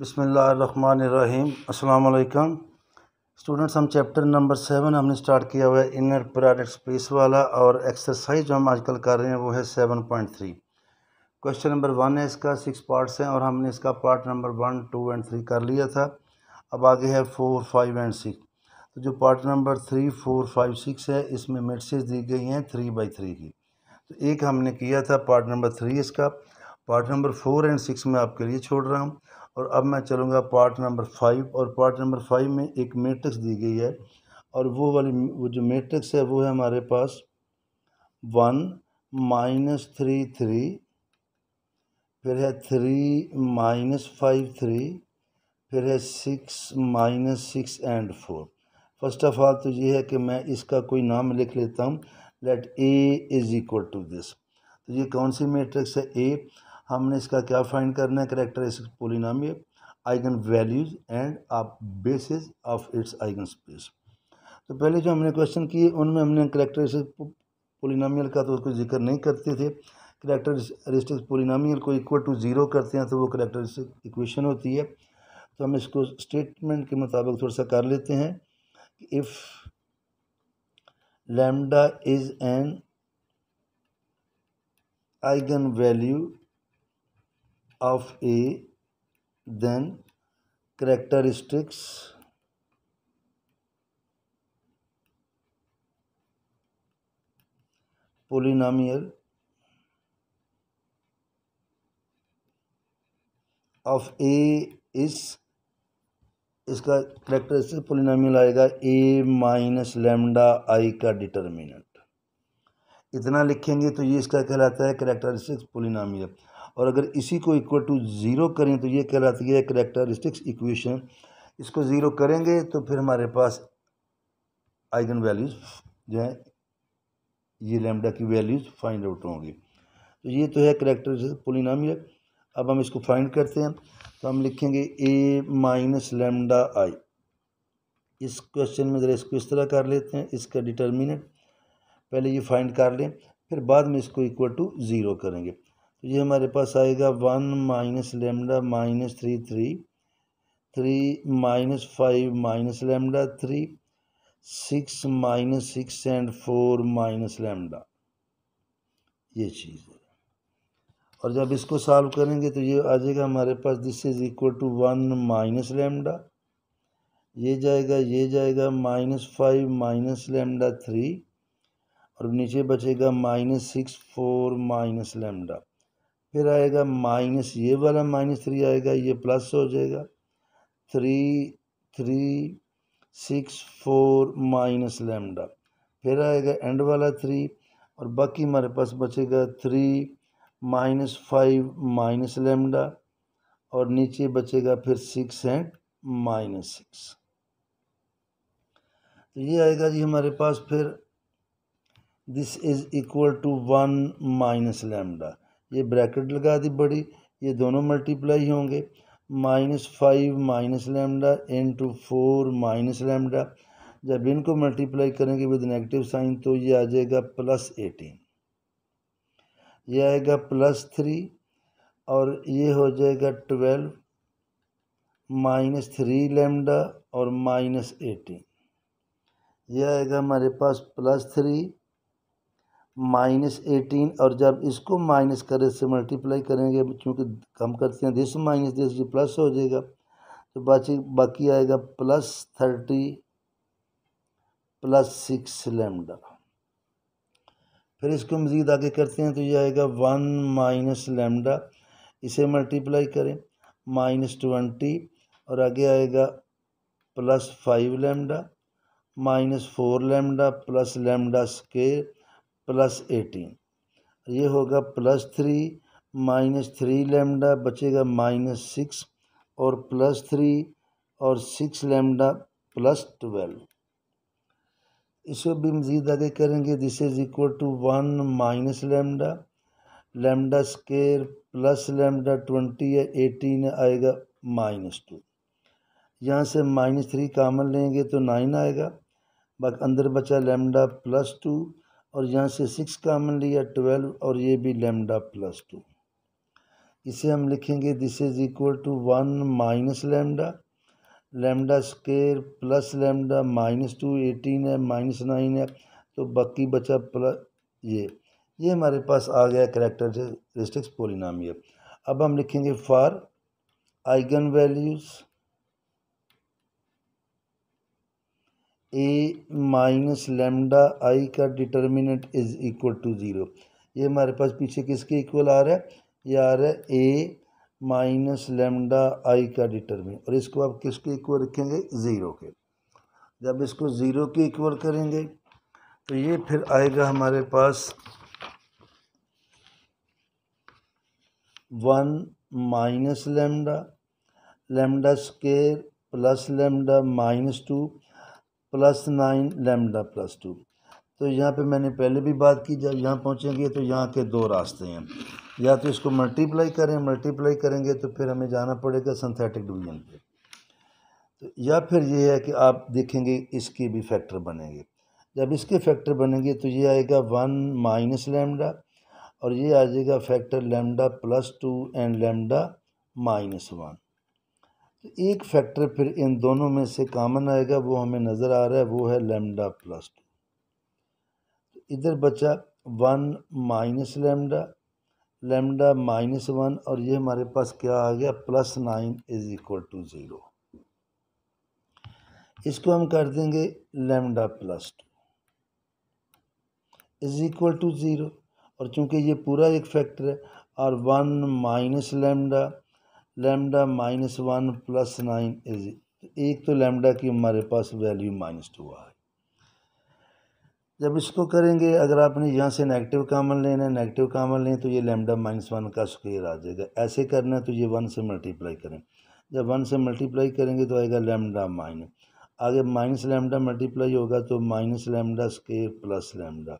बसमीम् अल्लाम स्टूडेंट्स हम chapter number seven हमने स्टार्ट किया हुआ है इनर प्रोडक्ट स्पेस वाला और एक्सरसाइज जो हम आजकल कर रहे हैं वो है seven point three question number one है इसका सिक्स पार्ट्स हैं और हमने इसका part number one two and three कर लिया था अब आगे है फोर फाइव एंड सिक्स तो जो part number three four five six है इसमें मेडसेज दी गई हैं थ्री बाई थ्री की तो एक हमने किया था पार्ट नंबर थ्री इसका part number four and six में आपके लिए छोड़ रहा हूँ और अब मैं चलूँगा पार्ट नंबर फाइव और पार्ट नंबर फाइव में एक मेट्रिक्स दी गई है और वो वाली वो जो मेट्रिक्स है वो है हमारे पास वन माइनस थ्री थ्री फिर है थ्री माइनस फाइव थ्री फिर है six minus six and four first of all तो ये है कि मैं इसका कोई नाम लिख लेता हूँ let A is equal to this तो ये कौन सी मेट्रिक्स है ए हमने इसका क्या फाइंड करना है characteristic polynomial eigen values and आप basis of its eigen space तो पहले जो हमने क्वेश्चन किए उनमें हमने करेक्टरिस्टिक पोलिनामियल का तो उसको जिक्र नहीं करते थे करेक्टरिस्टिक पोलिनामियल को इक्वल टू ज़ीरो करते हैं तो वो करेक्टरिस्टिक इक्वेशन होती है तो हम इसको स्टेटमेंट के मुताबिक थोड़ा सा कर लेते हैं if lambda is an eigen value of A, then characteristics polynomial of A is इसका करेक्टरिस्टिक पोलिनामियल आएगा ए माइनस लेमडा आई का डिटर्मिनेंट इतना लिखेंगे तो ये इसका कहलाता है करेक्टरिस्टिक पोलिनामियल और अगर इसी को इक्वल टू ज़ीरो करें तो ये कहलाती है करेक्टरिस्टिक्स इक्वेशन इसको ज़ीरो करेंगे तो फिर हमारे पास आइगन वैल्यूज़ जो है ये लेमडा की वैल्यूज़ फाइंड आउट होंगी तो ये तो है करेक्टर पोलिनामियल अब हम इसको फाइंड करते हैं तो हम लिखेंगे ए माइनस लेमडा आई इस क्वेश्चन में ज़रा इसको इस तरह कर लेते हैं इसका डिटर्मिनेंट पहले ये फाइंड कर लें फिर बाद में इसको इक्वल टू ज़ीरो करेंगे तो ये हमारे पास आएगा one minus lambda minus three three three minus five minus lambda three six minus six and four minus lambda ये चीज़ है और जब इसको सॉल्व करेंगे तो ये आ जाएगा हमारे पास this is equal to one minus lambda ये जाएगा ये जाएगा minus five minus lambda three और नीचे बचेगा minus six four minus lambda फिर आएगा माइनस ये वाला माइनस थ्री आएगा ये प्लस हो जाएगा three three six four minus lambda फिर आएगा एंड वाला थ्री और बाकी हमारे पास बचेगा three minus five minus lambda और नीचे बचेगा फिर सिक्स एंड माइनस सिक्स तो ये आएगा जी हमारे पास फिर this is equal to one minus lambda ये ब्रैकेट लगा दी बड़ी ये दोनों मल्टीप्लाई होंगे minus five minus lambda into four minus lambda जब इनको मल्टीप्लाई करेंगे विद नेगेटिव साइन तो ये आ जाएगा प्लस एटीन ये आएगा प्लस थ्री और ये हो जाएगा ट्वेल्व माइनस थ्री लेमडा और माइनस एटीन यह आएगा हमारे पास प्लस थ्री माइनस एटीन और जब इसको माइनस करें इससे मल्टीप्लाई करेंगे चूँकि कम करते हैं दिस माइनस दिस ये प्लस हो जाएगा तो बाकी बाकी आएगा plus thirty plus six lambda फिर इसको मज़ीद आगे करते हैं तो ये आएगा वन माइनस लेमडा इसे मल्टीप्लाई करें माइनस ट्वेंटी और आगे आएगा plus five lambda minus four lambda plus lambda square plus eighteen ये होगा plus three minus three lambda बचेगा माइनस सिक्स और प्लस थ्री और सिक्स लेमडा प्लस ट्वेल्व इसको भी मज़ीद आगे करेंगे this is equal to one minus lambda lambda square plus lambda twenty या एटीन आएगा माइनस टू यहाँ से माइनस थ्री कामन लेंगे तो नाइन आएगा बाकी अंदर बचा लेमडा प्लस टू और यहाँ से सिक्स कामन लिया ट्वेल्व और ये भी लेमडा प्लस टू इसे हम लिखेंगे this is equal to one minus lambda lambda square plus lambda minus two eighteen है माइनस नाइन है तो बाकी बचा प्लस ये ये हमारे पास आ गया रिस्टिक्स पोलिनामियल अब हम लिखेंगे for eigen values A minus lambda I का determinant is equal to zero ये हमारे पास पीछे किसके इक्वल आ रहा है ये आ रहा है ए माइनस लेमडा आई का डिटर्मिनेंट और इसको आप किसके इक्वल रखेंगे ज़ीरो के जब इसको ज़ीरो के इक्वल करेंगे तो ये फिर आएगा हमारे पास one minus lambda lambda square plus lambda minus two plus nine lambda plus two तो यहाँ पे मैंने पहले भी बात की जब यहाँ पहुँचेंगे तो यहाँ के दो रास्ते हैं या तो इसको मल्टीप्लाई करें मल्टीप्लाई करेंगे तो फिर हमें जाना पड़ेगा सिंथेटिक डिवीजन पे तो या फिर ये है कि आप देखेंगे इसके भी फैक्टर बनेंगे जब इसके फैक्टर बनेंगे तो ये आएगा वन माइनस लेमडा और ये आ जाएगा factor lambda plus two and lambda minus one तो एक फैक्टर फिर इन दोनों में से कामन आएगा वो हमें नज़र आ रहा है वो है लेमडा प्लस टू तो इधर बचा one minus lambda lambda minus one और ये हमारे पास क्या आ गया plus nine is equal to zero इसको हम कर देंगे lambda plus two is equal to zero और चूंकि ये पूरा एक फैक्टर है और one minus lambda lambda minus one plus nine is एक तो लेमडा की हमारे पास वैल्यू माइनस टू आ गई जब इसको करेंगे अगर आपने यहाँ से नेगेटिव कामन लेना है नेगेटिव कामन लें तो ये लैमडा माइनस वन का स्क्वेयर आ जाएगा ऐसे करना है तो ये वन से मल्टीप्लाई करें जब वन से मल्टीप्लाई करेंगे तो आएगा लेमडा माइनस आगे माइनस लेमडा मल्टीप्लाई होगा तो minus lambda square plus lambda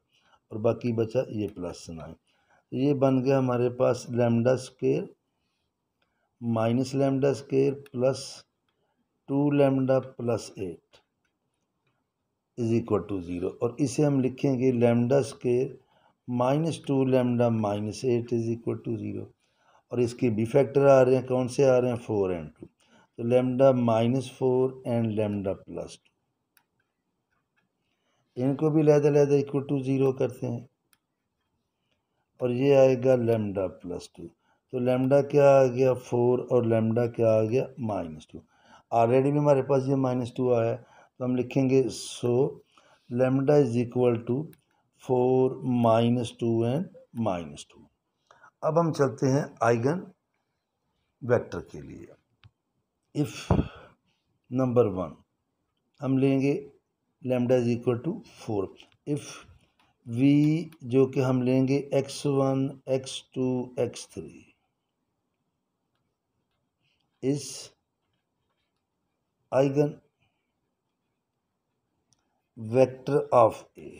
और बाकी बचा ये प्लस नाइन तो ये बन गया हमारे पास lambda square minus lambda square plus two lambda plus eight is equal to zero और इसे हम लिखेंगे lambda square minus two lambda minus eight is equal to zero और इसके बी फैक्टर आ रहे हैं कौन से आ रहे हैं फोर एंड टू तो lambda minus four and lambda plus two इनको भी लहदा लहदा इक्वल टू ज़ीरो करते हैं और ये आएगा लेमडा प्लस टू तो लेमडा क्या आ गया फोर और लेमडा क्या आ गया माइनस टू ऑलरेडी भी हमारे पास ये माइनस टू आया तो हम लिखेंगे so lambda is equal to four minus two and minus two अब हम चलते हैं आइगन वेक्टर के लिए इफ़ नंबर वन हम लेंगे lambda is equal to four if we जो कि हम लेंगे X one X two X three is eigen vector of A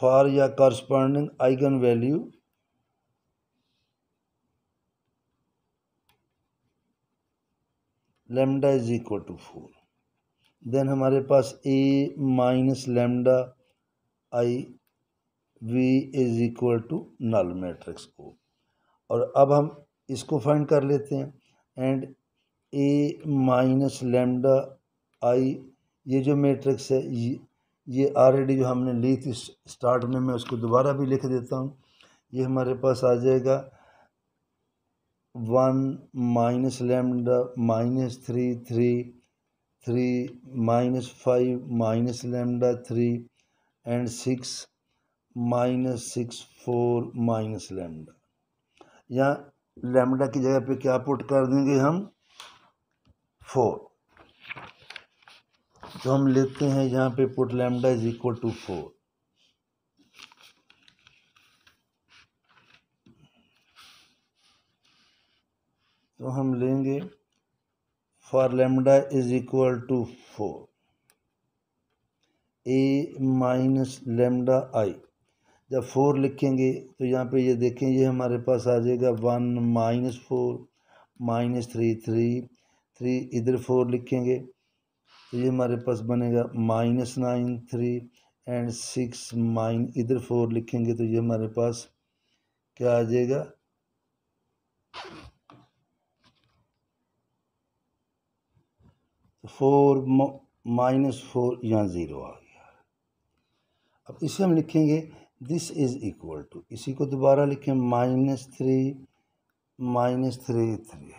for a corresponding eigenvalue lambda is equal to four then हमारे पास A minus lambda I V is equal to null matrix को और अब हम इसको find कर लेते हैं and A minus lambda I ये जो मैट्रिक्स है ये ये ऑलरेडी जो हमने ली थी स्टार्ट में मैं उसको दोबारा भी लिख देता हूँ ये हमारे पास आ जाएगा one minus lambda minus three three three minus five minus lambda three and six minus six four minus lambda यहाँ लैमडा की जगह पे क्या पुट कर देंगे हम फोर तो हम लेते हैं यहाँ पे put lambda is equal to four तो हम लेंगे for lambda is equal to four A minus lambda I जब फोर लिखेंगे तो यहाँ पे ये देखें ये हमारे पास आ जाएगा one minus four minus three three three इधर फोर लिखेंगे तो ये हमारे पास बनेगा minus nine three and six minus इधर फोर लिखेंगे तो ये हमारे पास क्या आ जाएगा तो फोर माइनस फोर यहाँ ज़ीरो आ गया अब इसे हम लिखेंगे दिस इज़ इक्वल टू इसी को दोबारा लिखें minus three minus three three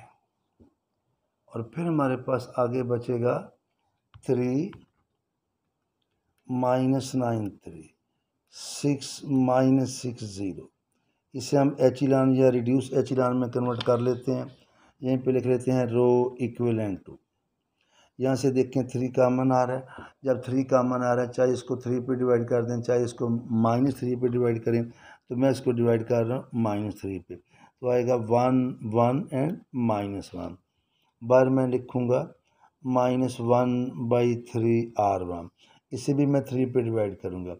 और फिर हमारे पास आगे बचेगा three minus nine three six minus six zero इसे हम एच या रिड्यूस एच में कन्वर्ट कर लेते हैं यहीं पे लिख लेते हैं रो इक्वल टू यहाँ से देखें थ्री कामन आ रहा है जब थ्री कामन आ रहा है चाहे इसको थ्री पे डिवाइड कर दें चाहे इसको माइनस थ्री पे डिवाइड करें तो मैं इसको डिवाइड कर रहा हूँ माइनस थ्री पे तो आएगा one one and minus one बार मैं लिखूँगा minus one by three R one इसे भी मैं थ्री पे डिवाइड करूँगा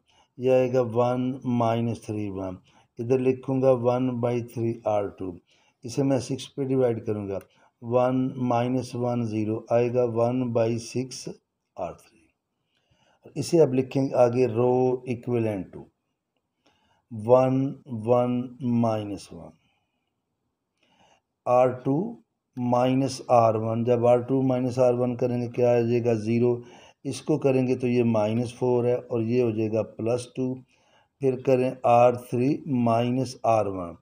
यह आएगा वन माइनस थ्री वन इधर लिखूँगा one by three R two इसे मैं सिक्स पे डिवाइड करूँगा वन माइनस वन ज़ीरो आएगा one by six R three इसे अब लिखेंगे आगे row equivalent to one one minus one R two minus R one जब R two minus R one करेंगे क्या आ जाएगा ज़ीरो इसको करेंगे तो ये माइनस फोर है और ये हो जाएगा प्लस टू फिर करें R three minus R one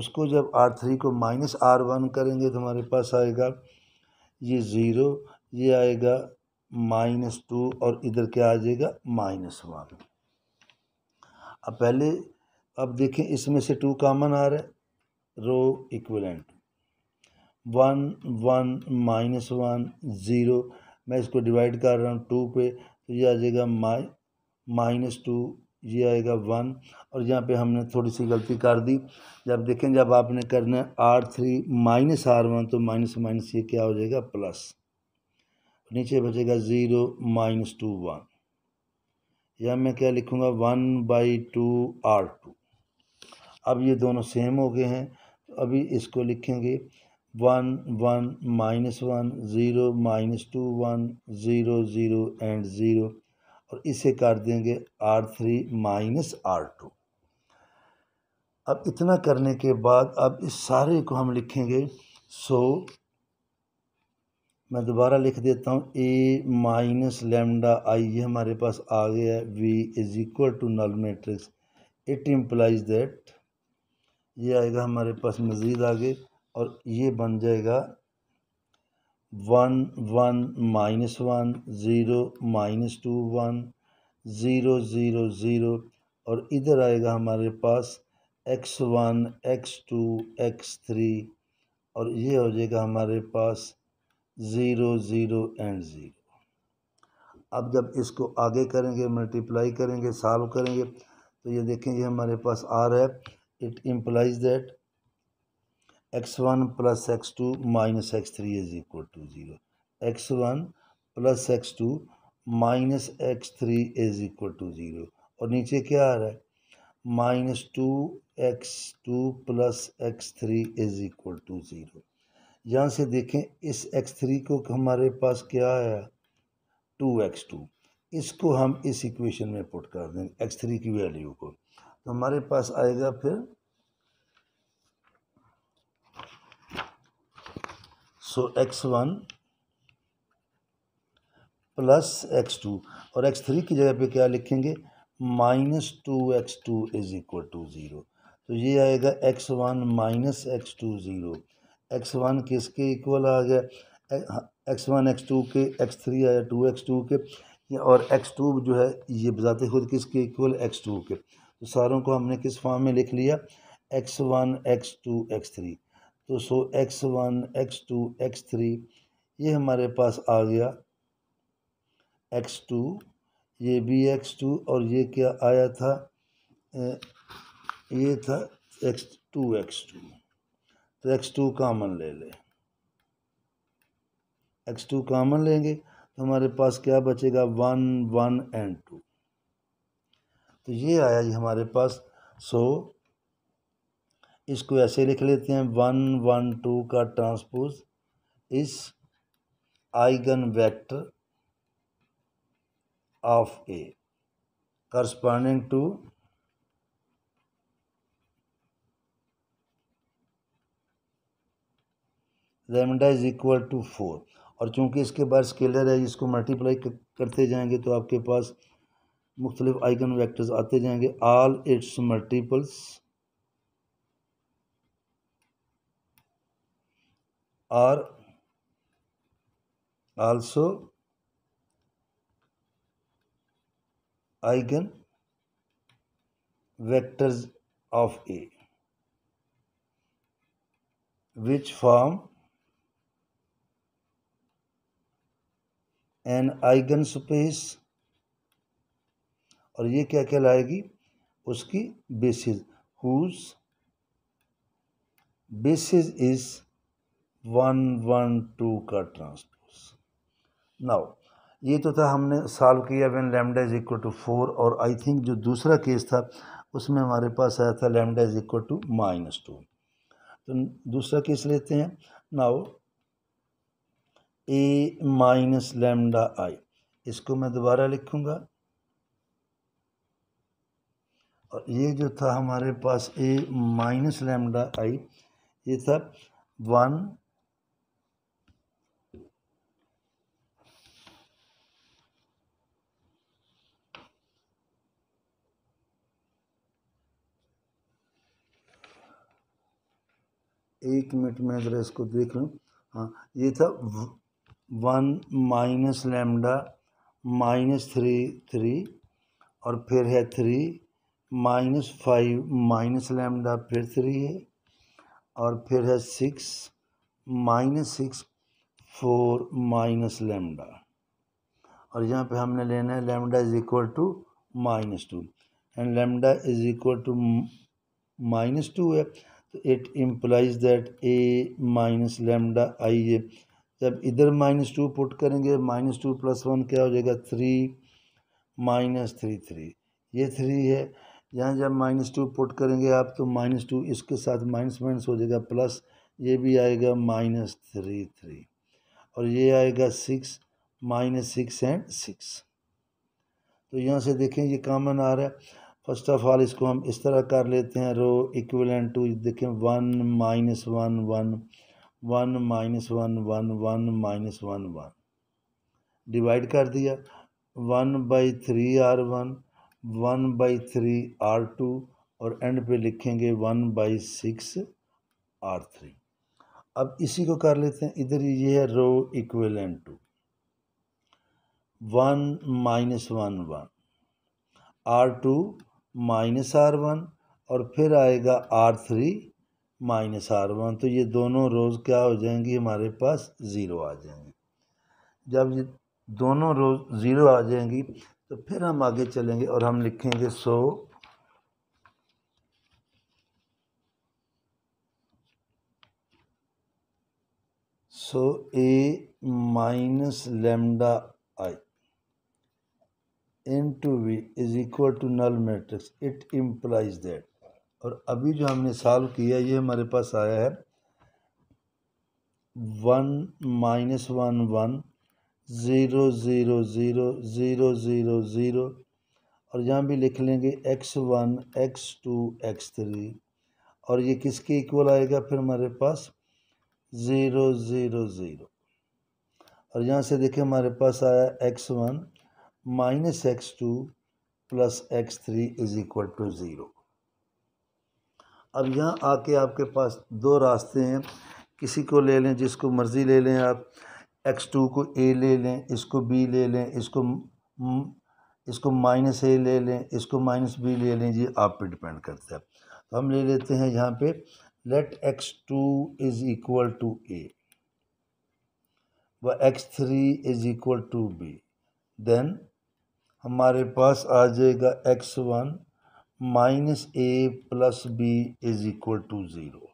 उसको जब आर थ्री को माइनस आर वन करेंगे तो हमारे पास आएगा ये ज़ीरो ये आएगा माइनस टू और इधर क्या आ जाएगा माइनस वन अब पहले अब देखें इसमें से टू कामन आ रहा है row equivalent one one minus one zero मैं इसको डिवाइड कर रहा हूँ टू पे तो ये आ जाएगा माइ माइनस टू ये आएगा वन और यहाँ पे हमने थोड़ी सी गलती कर दी जब देखें जब आपने करना R three minus R one तो माइनस माइनस ये क्या हो जाएगा प्लस नीचे बचेगा ज़ीरो माइनस टू वन या मैं क्या लिखूँगा one by two R two अब ये दोनों सेम हो गए हैं तो अभी इसको लिखेंगे one one minus one zero minus two one zero zero and zero और इसे काट देंगे R three minus R two अब इतना करने के बाद अब इस सारे को हम लिखेंगे सो मैं दोबारा लिख देता हूँ ए माइनस लेमडा आई ये हमारे पास आ गया है V is equal to null matrix it implies that ये आएगा हमारे पास मज़ीद आगे और ये बन जाएगा one one minus one zero minus two one zero zero zero और इधर आएगा हमारे पास X one X two X three और ये हो जाएगा हमारे पास ज़ीरो ज़ीरो एंड ज़ीरो अब जब इसको आगे करेंगे मल्टीप्लाई करेंगे सॉल्व करेंगे तो ये देखेंगे हमारे पास आ रहा है it implies that X one plus X two minus X three is equal to zero X one plus X two minus X three is equal to zero और नीचे क्या आ रहा है minus two X two plus X three is equal to zero यहाँ से देखें इस एक्स थ्री को हमारे पास क्या आया टू एक्स टू इसको हम इस इक्वेशन में पुट कर दें एक्स थ्री की वैल्यू को तो हमारे पास आएगा फिर so X one plus X two और एक्स थ्री की जगह पे क्या लिखेंगे minus two X two is equal to zero तो ये आएगा X one minus X two zero X one किसके इक्वल आ गया एक्स वन एक्स टू के एक्स थ्री आया टू एक्स टू के और एक्स टू जो है ये बताते खुद किसके इक्वल एक्स टू के तो सारों को हमने किस फॉर्म में लिख लिया X one X two X three तो so X one X two X three ये हमारे पास आ गया एक्स टू ये बी एक्स टू और ये क्या आया था ये था एक्स टू एक्स टू तो एक्स टू कामन ले लें एक्स टू कामन लेंगे तो हमारे पास क्या बचेगा वन वन एंड टू तो ये आया जी हमारे पास सो इसको ऐसे लिख लेते हैं वन वन टू का transpose is eigen vector of A corresponding to lambda is equal to four और चूंकि इसके बाद स्केलर है इसको मल्टीप्लाई करते जाएंगे तो आपके पास मुख्तलिफ आइगन वैक्टर्स आते जाएंगे all its multiples are also eigen vectors of A which form an eigen space और ये क्या कहलाएगी उसकी basis whose basis is one one two का ट्रांसपोज नाउ ये तो था हमने सॉल्व किया when lambda is equal to four और आई थिंक जो दूसरा केस था उसमें हमारे पास आया था lambda is equal to minus two तो दूसरा केस लेते हैं now A minus lambda I इसको मैं दोबारा लिखूंगा और ये जो था हमारे पास ए माइनस लेमडा आई ये था वन एक मिनट में ज़रा इसको देख लूँ हाँ ये था one minus lambda minus three three और फिर है three minus five minus lambda फिर थ्री है और फिर है six minus six four minus lambda और यहाँ पे हमने लेना है lambda is equal to minus two and lambda is equal to minus two है तो it implies that A minus lambda I A जब इधर माइनस टू पुट करेंगे माइनस टू प्लस वन क्या हो जाएगा थ्री माइनस थ्री थ्री ये three है यहाँ जब माइनस टू पुट करेंगे आप तो माइनस टू इसके साथ माइनस माइनस हो जाएगा प्लस ये भी आएगा माइनस थ्री थ्री और ये आएगा six minus six and six तो यहाँ से देखें ये कॉमन आ रहा है फर्स्ट ऑफ ऑल इसको हम इस तरह कर लेते हैं रो इक्वलेंट टू देखें one minus one one one minus one one one minus one one divide कर दिया one by three R one one by three R two और एंड पे लिखेंगे one by six R three अब इसी को कर लेते हैं इधर ये है row equivalent to one minus one one R two minus R one और फिर आएगा R three minus R one तो ये दोनों रोज़ क्या हो जाएंगी हमारे पास ज़ीरो आ जाएंगे जब ये दोनों रोज़ ज़ीरो आ जाएंगी तो फिर हम आगे चलेंगे और हम लिखेंगे so so A minus lambda I into V is equal to null matrix it implies that और अभी जो हमने सॉल्व किया ये हमारे पास आया है one minus one one zero zero zero zero zero zero और यहाँ भी लिख लेंगे X one X two X three और ये किसके इक्वल आएगा फिर हमारे पास ज़ीरो ज़ीरो ज़ीरो और यहाँ से देखिए हमारे पास आया X one minus X two plus X three is equal to zero अब यहाँ आके आपके पास दो रास्ते हैं किसी को ले लें जिसको मर्ज़ी ले लें आप एक्स टू को ए ले लें इसको बी ले लें इसको इसको माइनस ए ले लें इसको माइनस बी ले लें ये आप पे डिपेंड करता है तो हम ले लेते हैं यहाँ पे let X two is equal to A व X three is equal to B then हमारे पास आ जाएगा X one minus A plus B is equal to zero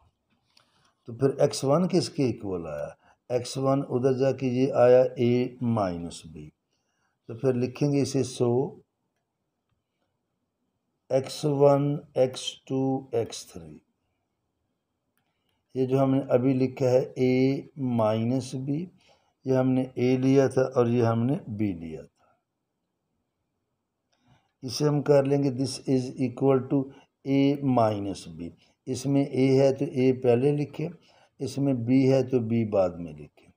तो फिर एक्स वन किसके इक्वल आया एक्स वन उधर जाके ये आया ए माइनस बी तो फिर लिखेंगे इसे so X one X two X three ये जो हमने अभी लिखा है ए माइनस बी ये हमने ए लिया था और ये हमने बी लिया था इसे हम कर लेंगे this is equal to A minus B इसमें ए है तो ए पहले लिखें इसमें बी है तो बी बाद में लिखें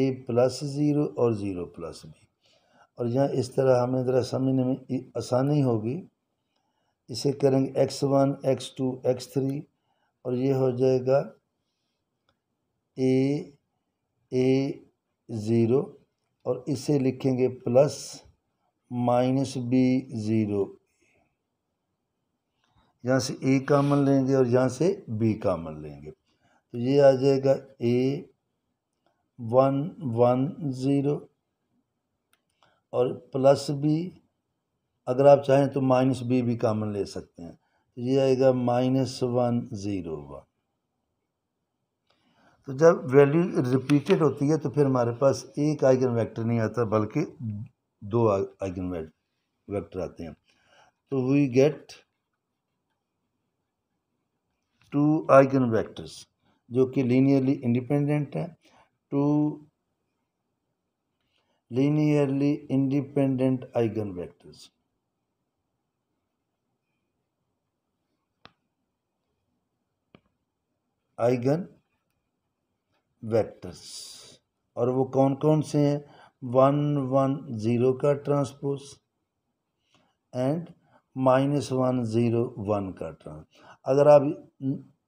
ए प्लस ज़ीरो और ज़ीरो प्लस बी और यहाँ इस तरह हमें ज़रा समझने में आसानी होगी इसे करेंगे X one X two X three और ये हो जाएगा ए ए ज़ीरो और इसे लिखेंगे प्लस माइनस बी ज़ीरो यहाँ से ए कामन लेंगे और यहाँ से बी कामन लेंगे तो ये आ जाएगा ए वन वन ज़ीरो और प्लस बी अगर आप चाहें तो माइनस बी भी कामन ले सकते हैं तो ये आएगा माइनस वन ज़ीरो वन तो जब वैल्यू रिपीटेड होती है तो फिर हमारे पास एक आइगन वेक्टर नहीं आता बल्कि दो आइगन वेक्टर आते हैं तो we get two eigen vectors जो कि लीनियरली इंडिपेंडेंट है two linearly independent eigen vectors eigen vectors और वो कौन कौन से हैं वन वन ज़ीरो का transpose and minus one zero one का ट्रांस अगर आप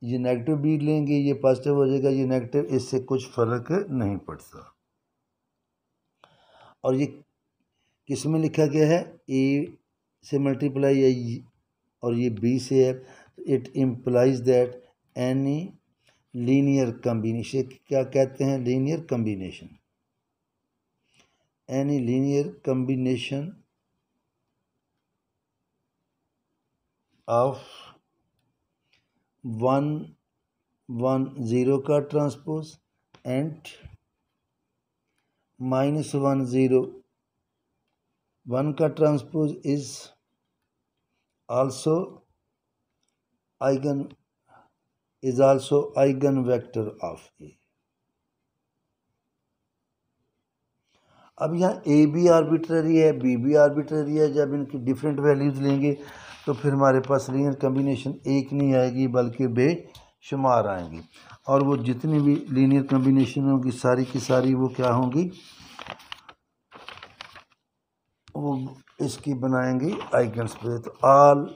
ये नेगेटिव भी लेंगे ये पॉजिटिव हो जाएगा ये नेगेटिव इससे कुछ फ़र्क नहीं पड़ता और ये किस में लिखा गया है ए से मल्टीप्लाई है और ये बी से है it implies that any linear combination क्या कहते हैं linear combination any linear combination of 1 1 0 car transpose and minus 1 0 1 transpose is also eigen is also eigenvector of A. अब यहाँ ए बी आर्बिट्रेरी है बी बी आर्बिट्रेरी है जब इनकी different values लेंगे तो फिर हमारे पास लीनियर कम्बिनेशन एक नहीं आएगी बल्कि बेशुमार आएंगी और वो जितनी भी लीनियर कम्बिनेशन होंगी सारी की सारी वो क्या होंगी वो इसकी बनाएंगी आइकन्स स्पेस तो आल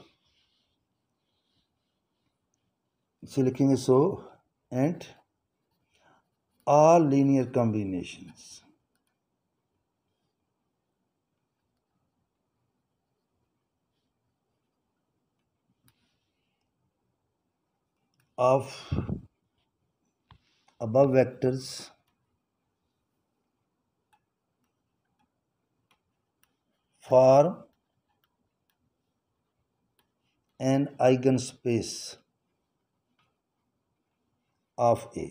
से लिखेंगे so and all linear combinations of above vectors for an eigen space of A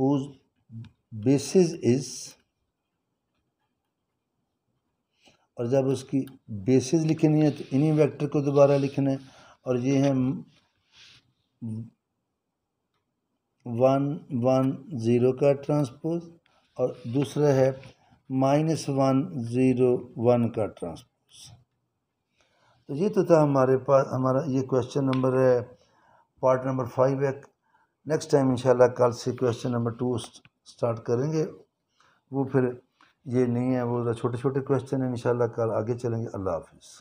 whose basis is और जब उसकी बेसिस लिखनी है तो इन्हीं वेक्टर को दोबारा लिखना है और ये है वन वन ज़ीरो का ट्रांसपोज और दूसरा है माइनस वन ज़ीरो वन का ट्रांसपोज तो ये तो था हमारे पास हमारा ये क्वेश्चन नंबर है पार्ट नंबर फाइव है नेक्स्ट टाइम इंशाल्लाह कल से क्वेश्चन नंबर टू स्टार्ट करेंगे वो फिर ये नहीं है वो छोटे छोटे क्वेश्चन हैं इंशाल्लाह कल आगे चलेंगे अल्लाह हाफिज़